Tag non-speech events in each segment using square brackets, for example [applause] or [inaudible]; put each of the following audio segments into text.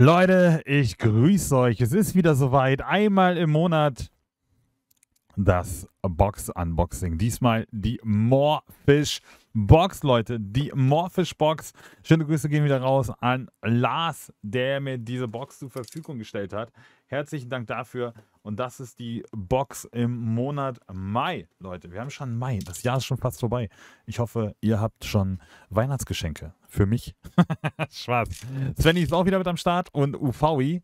Leute, ich grüße euch. Es ist wieder soweit. Einmal im Monat das Box-Unboxing. Diesmal die Morefish Box, Leute. Die Morefish Box. Schöne Grüße gehen wieder raus an Lars, der mir diese Box zur Verfügung gestellt hat. Herzlichen Dank dafür. Und das ist die Box im Monat Mai. Leute, wir haben schon Mai. Das Jahr ist schon fast vorbei. Ich hoffe, ihr habt schon Weihnachtsgeschenke für mich. [laughs] Spaß. Svenny ist auch wieder mit am Start und UVI,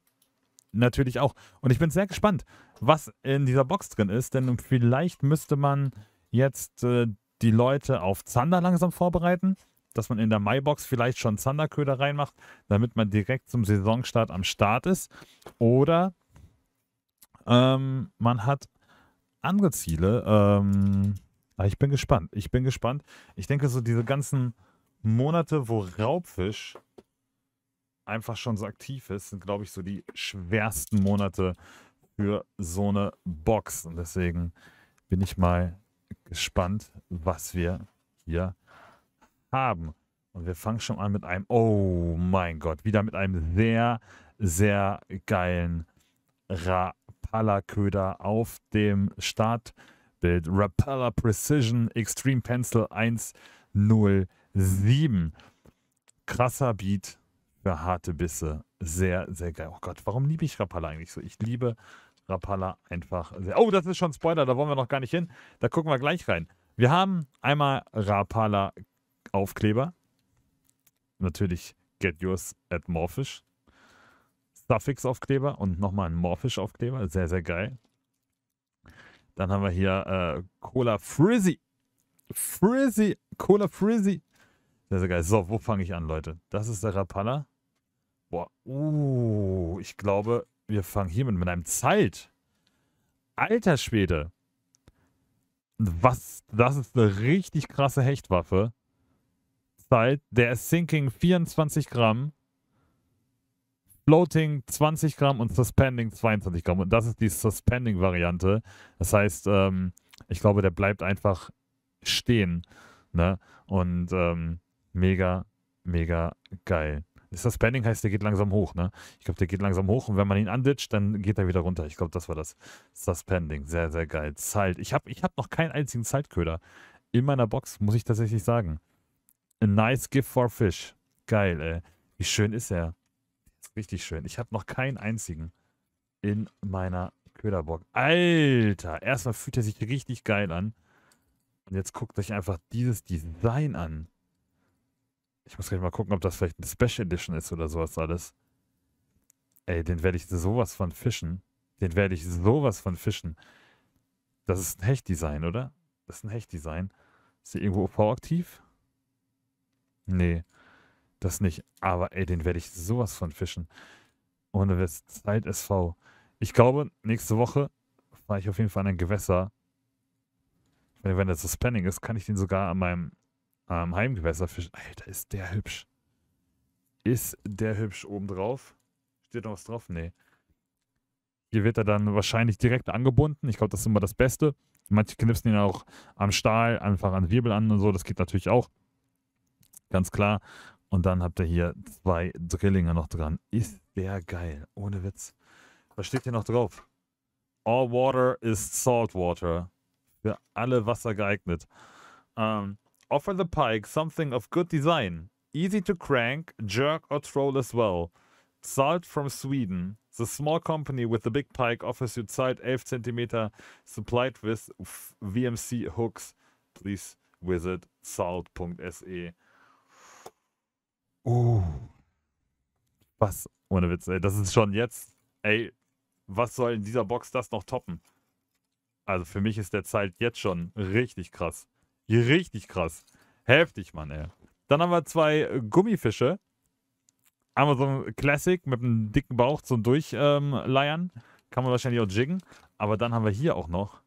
natürlich auch. Und ich bin sehr gespannt, was in dieser Box drin ist, denn vielleicht müsste man jetzt äh, die Leute auf Zander langsam vorbereiten, dass man in der Maibox vielleicht schon Zanderköder reinmacht, damit man direkt zum Saisonstart am Start ist. Oder ähm, man hat andere Ziele. Ähm, ah, ich bin gespannt. Ich bin gespannt. Ich denke, so diese ganzen Monate, wo Raubfisch einfach schon so aktiv ist, sind, glaube ich, so die schwersten Monate für so eine Box. Und deswegen bin ich mal gespannt, was wir hier haben. Und wir fangen schon an mit einem, oh mein Gott, wieder mit einem sehr, sehr geilen Rapala-Köder auf dem Startbild. Rapala Precision Extreme Pencil 107. Krasser Beat, für harte Bisse. Sehr, sehr geil. Oh Gott, warum liebe ich Rapala eigentlich so? Ich liebe Rapala einfach sehr. Oh, das ist schon Spoiler, da wollen wir noch gar nicht hin. Da gucken wir gleich rein. Wir haben einmal Rapala Aufkleber. Natürlich Get Yours at Morphish. Suffix Aufkleber und nochmal ein Morphish Aufkleber. Sehr, sehr geil. Dann haben wir hier äh, Cola Frizzy. Frizzy. Cola Frizzy. Sehr, sehr geil. So, wo fange ich an, Leute? Das ist der Rapala. Boah, uh, ich glaube, wir fangen hier mit, mit einem Zeit. Alter Schwede. Was, das ist eine richtig krasse Hechtwaffe. Zeit, der ist Sinking 24 Gramm, Floating 20 Gramm und Suspending 22 Gramm. Und das ist die Suspending-Variante. Das heißt, ähm, ich glaube, der bleibt einfach stehen. Ne? Und ähm, mega, mega geil. Das Spanning heißt, der geht langsam hoch, ne? Ich glaube, der geht langsam hoch und wenn man ihn anditscht, dann geht er wieder runter. Ich glaube, das war das Suspending. Sehr, sehr geil. Zeit. Ich habe ich hab noch keinen einzigen Zeitköder in meiner Box, muss ich tatsächlich sagen. A nice gift for fish. Geil, ey. Wie schön ist er. Ist richtig schön. Ich habe noch keinen einzigen in meiner Köderbox. Alter, erstmal fühlt er sich richtig geil an. Und jetzt guckt euch einfach dieses Design an. Ich muss gleich mal gucken, ob das vielleicht eine Special Edition ist oder sowas alles. Ey, den werde ich sowas von fischen. Den werde ich sowas von fischen. Das ist ein Hechtdesign, oder? Das ist ein Hechtdesign. Ist der irgendwo OV aktiv? Nee, das nicht. Aber ey, den werde ich sowas von fischen. Ohne Witz. Zeit SV. Ich glaube, nächste Woche fahre ich auf jeden Fall an ein Gewässer. Wenn das so spanning ist, kann ich den sogar an meinem ähm, Heimgewässerfisch. Alter, ist der hübsch. Ist der hübsch obendrauf? Steht noch was drauf? Nee. Hier wird er dann wahrscheinlich direkt angebunden. Ich glaube, das ist immer das Beste. Manche knipsen ihn auch am Stahl, einfach an Wirbel an und so. Das geht natürlich auch. Ganz klar. Und dann habt ihr hier zwei Drillinge noch dran. Ist der geil. Ohne Witz. Was steht hier noch drauf? All water is salt water. Für alle Wasser geeignet. Ähm, offer the pike something of good design, easy to crank, jerk, or troll as well. Salt from Sweden. The small company with the big pike offers you salt 11 cm supplied with VMC hooks. Please visit salt.se. Uh. Was? Ohne Witz, ey. Das ist schon jetzt. Ey, was soll in dieser Box das noch toppen? Also für mich ist der Zeit jetzt schon richtig krass. Richtig krass. Heftig, Mann, ey. Dann haben wir zwei äh, Gummifische. Einmal so ein Classic mit einem dicken Bauch zum Durchleiern. Ähm, Kann man wahrscheinlich auch jiggen. Aber dann haben wir hier auch noch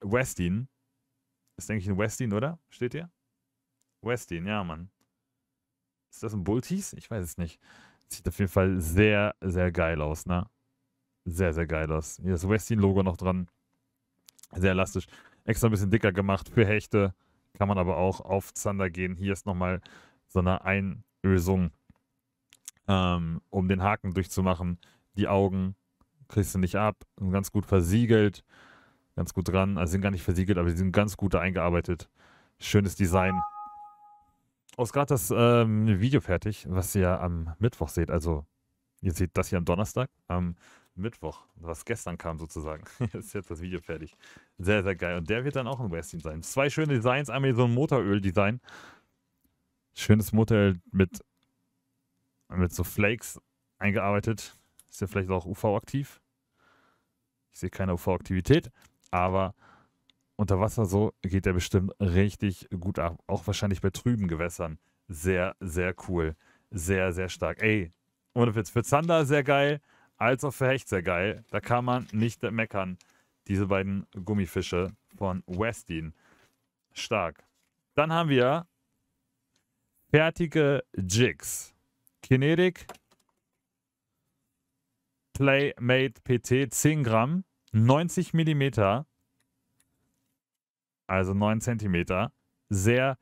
Westin. Ist, denke ich, ein Westin, oder? Steht hier? Westin, ja, Mann. Ist das ein Bulltease? Ich weiß es nicht. Sieht auf jeden Fall sehr, sehr geil aus, ne? Sehr, sehr geil aus. Hier ist das Westin-Logo noch dran. Sehr elastisch extra ein bisschen dicker gemacht für Hechte. Kann man aber auch auf Zander gehen. Hier ist nochmal so eine Einösung, ähm, um den Haken durchzumachen. Die Augen kriegst du nicht ab. Und ganz gut versiegelt. Ganz gut dran. Also sind gar nicht versiegelt, aber sie sind ganz gut eingearbeitet. Schönes Design. Oh, ist gerade das ähm, Video fertig, was ihr am Mittwoch seht. Also, ihr seht das hier am Donnerstag. Am ähm, Mittwoch, was gestern kam sozusagen. [laughs] ist jetzt das Video fertig. Sehr, sehr geil. Und der wird dann auch ein Westin sein. Zwei schöne Designs, einmal so ein Motoröl-Design. Schönes Motoröl mit, mit so Flakes eingearbeitet. Ist ja vielleicht auch UV-aktiv. Ich sehe keine UV-Aktivität, aber unter Wasser so geht der bestimmt richtig gut ab. Auch wahrscheinlich bei trüben Gewässern. Sehr, sehr cool. Sehr, sehr stark. Ey, ohne Witz. Für Zander sehr geil als auch für Hecht sehr geil. Da kann man nicht meckern. Diese beiden Gummifische von Westin. Stark. Dann haben wir fertige Jigs. Kinetic Playmate PT 10 Gramm, 90 Millimeter, also 9 Zentimeter. Sehr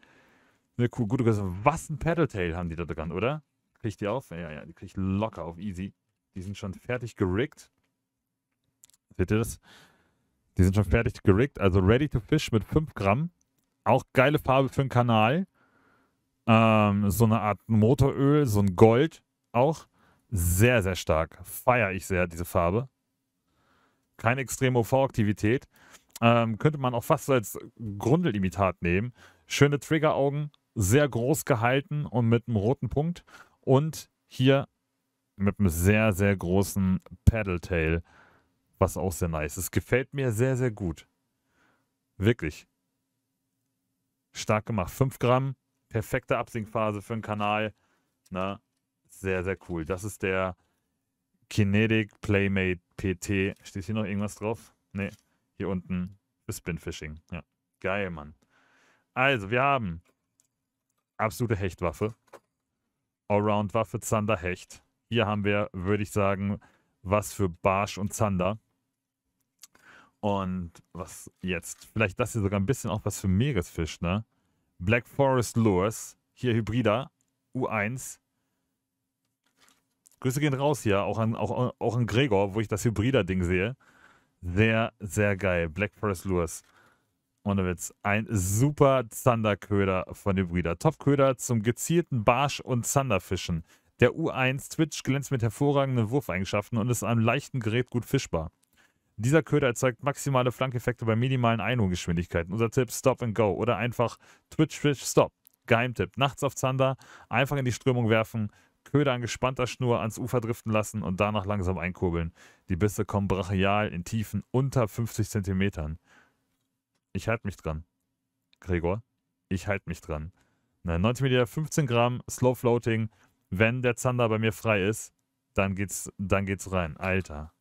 eine gute Größe. Was ein Paddletail haben die da dran, oder? Kriegt die auf? Ja, ja, die kriegt locker auf easy. Die sind schon fertig gerickt. Seht ihr das? Die sind schon fertig gerickt. Also ready to fish mit 5 Gramm. Auch geile Farbe für den Kanal. Ähm, so eine Art Motoröl, so ein Gold auch. Sehr, sehr stark. Feiere ich sehr diese Farbe. Keine extreme UV-Aktivität. Ähm, könnte man auch fast als Grundelimitat nehmen. Schöne Triggeraugen, sehr groß gehalten und mit einem roten Punkt. Und hier mit einem sehr, sehr großen Paddle Tail, was auch sehr nice ist. Gefällt mir sehr, sehr gut. Wirklich. Stark gemacht. 5 Gramm, perfekte Absinkphase für einen Kanal. Na, sehr, sehr cool. Das ist der Kinetic Playmate PT. Steht hier noch irgendwas drauf? Ne, hier unten ist Spinfishing. Ja, geil, Mann. Also, wir haben absolute Hechtwaffe. Allround-Waffe Zander Hecht hier haben wir, würde ich sagen, was für Barsch und Zander. Und was jetzt? Vielleicht das hier sogar ein bisschen auch was für Meeresfisch, ne? Black Forest Lures. Hier Hybrida. U1. Grüße gehen raus hier. Auch an, auch, auch an Gregor, wo ich das Hybrida-Ding sehe. Sehr, sehr geil. Black Forest Lures. Ohne Witz. Ein super Zanderköder von Hybrida. Topköder zum gezielten Barsch- und Zanderfischen. Der U1 Twitch glänzt mit hervorragenden Wurfeigenschaften und ist an einem leichten Gerät gut fischbar. Dieser Köder erzeugt maximale Flankeffekte bei minimalen Einholgeschwindigkeiten. Unser Tipp Stop and Go oder einfach Twitch, Twitch, Stop. Geheimtipp, nachts auf Zander, einfach in die Strömung werfen, Köder an gespannter Schnur ans Ufer driften lassen und danach langsam einkurbeln. Die Bisse kommen brachial in Tiefen unter 50 cm. Ich halte mich dran. Gregor, ich halte mich dran. Na, 90 Meter, 15 Gramm, Slow Floating, wenn der Zander bei mir frei ist, dann geht's, dann geht's rein. Alter.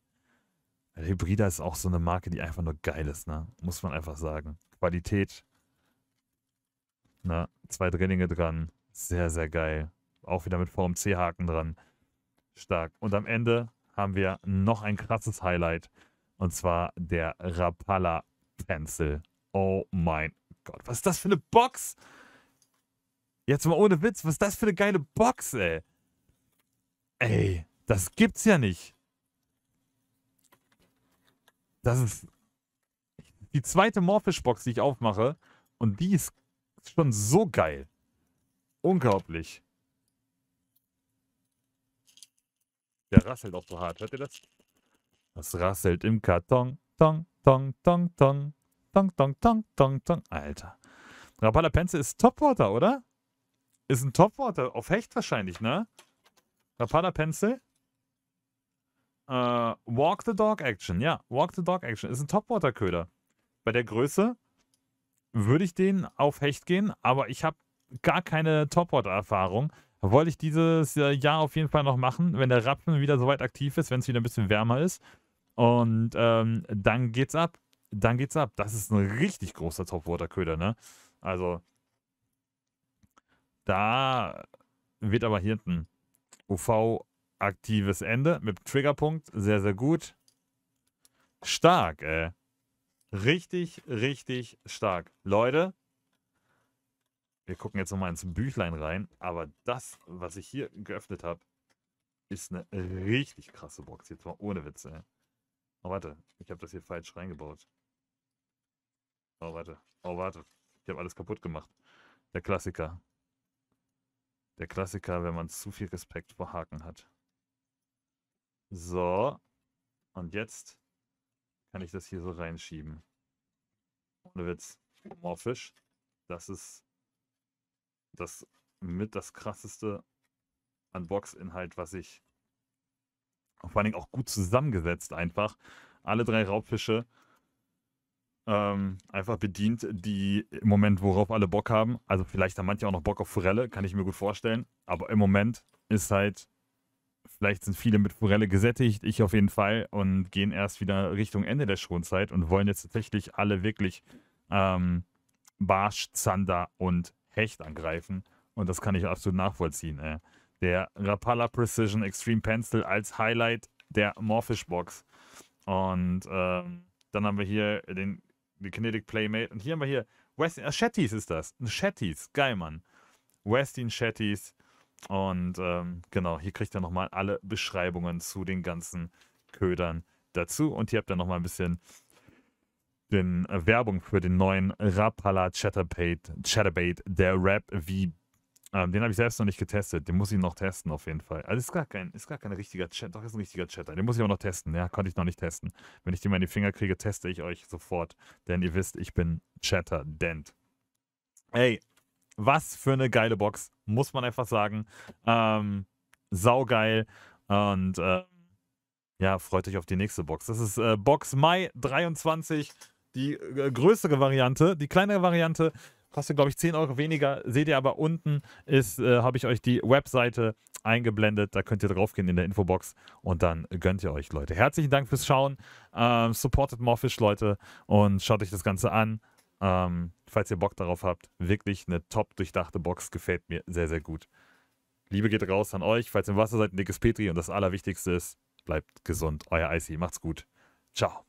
Hybrida ist auch so eine Marke, die einfach nur geil ist, ne? Muss man einfach sagen. Qualität. Na, ne? zwei Drillinge dran. Sehr, sehr geil. Auch wieder mit VMC-Haken dran. Stark. Und am Ende haben wir noch ein krasses Highlight. Und zwar der Rapala Pencil. Oh mein Gott, was ist das für eine Box? Jetzt mal ohne Witz, was ist das für eine geile Box, ey? Ey, das gibt's ja nicht. Das ist die zweite Morphish-Box, die ich aufmache. Und die ist schon so geil. Unglaublich. Der rasselt auch so hart. Hört ihr das? Das rasselt im Karton. Tong, tong, tong, tong. Tong, tong, tong, tong, tong. Alter. Rapala Penze ist Topwater, oder? Ist ein Topwater auf Hecht wahrscheinlich, ne? Rapala Pencil. Äh, Walk the Dog Action, ja. Walk the Dog Action. Ist ein Topwater-Köder. Bei der Größe würde ich den auf Hecht gehen, aber ich habe gar keine Topwater-Erfahrung. Wollte ich dieses äh, Jahr auf jeden Fall noch machen, wenn der Rappen wieder soweit aktiv ist, wenn es wieder ein bisschen wärmer ist. Und ähm, dann geht's ab. Dann geht's ab. Das ist ein richtig großer Topwater-Köder, ne? Also, da wird aber hier hinten UV aktives Ende mit Triggerpunkt. Sehr, sehr gut. Stark, ey. Richtig, richtig stark. Leute, wir gucken jetzt nochmal ins Büchlein rein, aber das, was ich hier geöffnet habe, ist eine richtig krasse Box. Jetzt mal ohne Witze. Oh, warte, ich habe das hier falsch reingebaut. Oh, warte. Oh, warte. Ich habe alles kaputt gemacht. Der Klassiker. Der Klassiker, wenn man zu viel Respekt vor Haken hat. So. Und jetzt kann ich das hier so reinschieben. Ohne Witz. Morphisch. Das ist das mit das krasseste an Boxinhalt, was ich vor allen Dingen auch gut zusammengesetzt einfach. Alle drei Raubfische ähm, einfach bedient, die im Moment, worauf alle Bock haben. Also vielleicht haben manche auch noch Bock auf Forelle, kann ich mir gut vorstellen. Aber im Moment ist halt, vielleicht sind viele mit Forelle gesättigt, ich auf jeden Fall, und gehen erst wieder Richtung Ende der Schonzeit und wollen jetzt tatsächlich alle wirklich ähm, Barsch, Zander und Hecht angreifen. Und das kann ich absolut nachvollziehen. Ey. Äh. Der Rapala Precision Extreme Pencil als Highlight der Morphish Box. Und ähm, dann haben wir hier den die Kinetic Playmate. Und hier haben wir hier Westin, äh, Shetties ist das. Shetties, geil, Mann. Westin Shetties. Und ähm, genau, hier kriegt ihr nochmal alle Beschreibungen zu den ganzen Ködern dazu. Und hier habt ihr nochmal ein bisschen den äh, Werbung für den neuen Rapala Chatterbait, Chatterbait, der Rap wie ähm, den habe ich selbst noch nicht getestet. Den muss ich noch testen, auf jeden Fall. Also ist gar kein, ist gar kein richtiger Chat. Doch, ist ein richtiger Chatter. Den muss ich auch noch testen. Ja, konnte ich noch nicht testen. Wenn ich den mal in die Finger kriege, teste ich euch sofort. Denn ihr wisst, ich bin Chatter-Dent. Ey, was für eine geile Box, muss man einfach sagen. Ähm, saugeil. Und äh, ja, freut euch auf die nächste Box. Das ist äh, Box Mai 23, die äh, größere Variante, die kleinere Variante kostet, glaube ich, 10 Euro weniger. Seht ihr aber unten ist, äh, habe ich euch die Webseite eingeblendet. Da könnt ihr draufgehen in der Infobox und dann gönnt ihr euch, Leute. Herzlichen Dank fürs Schauen. Ähm, supportet Morphish, Leute, und schaut euch das Ganze an. Ähm, falls ihr Bock darauf habt, wirklich eine top durchdachte Box. Gefällt mir sehr, sehr gut. Liebe geht raus an euch. Falls ihr im Wasser seid, ein dickes Petri. Und das Allerwichtigste ist, bleibt gesund. Euer Icy. Macht's gut. Ciao.